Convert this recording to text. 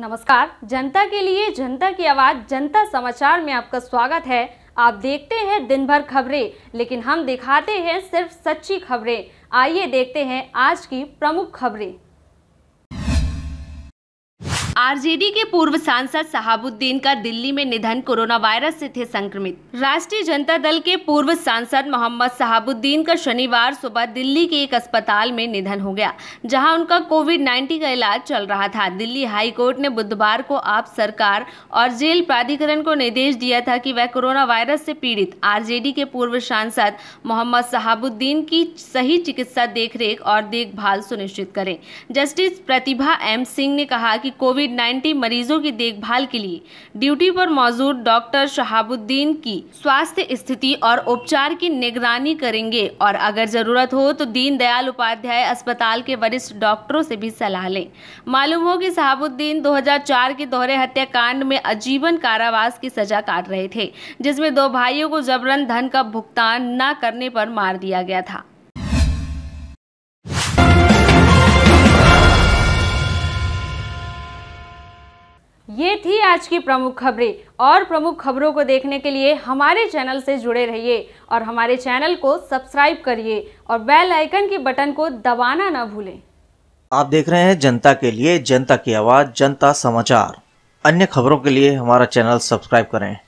नमस्कार जनता के लिए जनता की आवाज जनता समाचार में आपका स्वागत है आप देखते हैं दिन भर खबरें लेकिन हम दिखाते हैं सिर्फ सच्ची खबरें आइए देखते हैं आज की प्रमुख खबरें आरजेडी के पूर्व सांसद शहाबुद्दीन का दिल्ली में निधन कोरोना वायरस से थे संक्रमित राष्ट्रीय जनता दल के पूर्व सांसद मोहम्मद शहाबुद्दीन का शनिवार सुबह दिल्ली के एक अस्पताल में निधन हो गया जहां उनका कोविड 19 का इलाज चल रहा था दिल्ली हाई कोर्ट ने बुधवार को आप सरकार और जेल प्राधिकरण को निर्देश दिया था की वह कोरोना वायरस से पीड़ित आर के पूर्व सांसद मोहम्मद शहाबुद्दीन की सही चिकित्सा देखरेख और देखभाल सुनिश्चित करे जस्टिस प्रतिभा एम सिंह ने कहा की कोविड कोविड 19 मरीजों की देखभाल के लिए ड्यूटी पर मौजूद डॉक्टर शहाबुद्दीन की स्वास्थ्य स्थिति और उपचार की निगरानी करेंगे और अगर जरूरत हो तो दीनदयाल उपाध्याय अस्पताल के वरिष्ठ डॉक्टरों से भी सलाह लें मालूम हो कि शहाबुद्दीन 2004 के दोहरे हत्याकांड में आजीवन कारावास की सजा काट रहे थे जिसमें दो भाइयों को जबरन धन का भुगतान न करने पर मार दिया गया था ये थी आज की प्रमुख खबरें और प्रमुख खबरों को देखने के लिए हमारे चैनल से जुड़े रहिए और हमारे चैनल को सब्सक्राइब करिए और बेल आइकन के बटन को दबाना ना भूलें आप देख रहे हैं जनता के लिए जनता की आवाज़ जनता समाचार अन्य खबरों के लिए हमारा चैनल सब्सक्राइब करें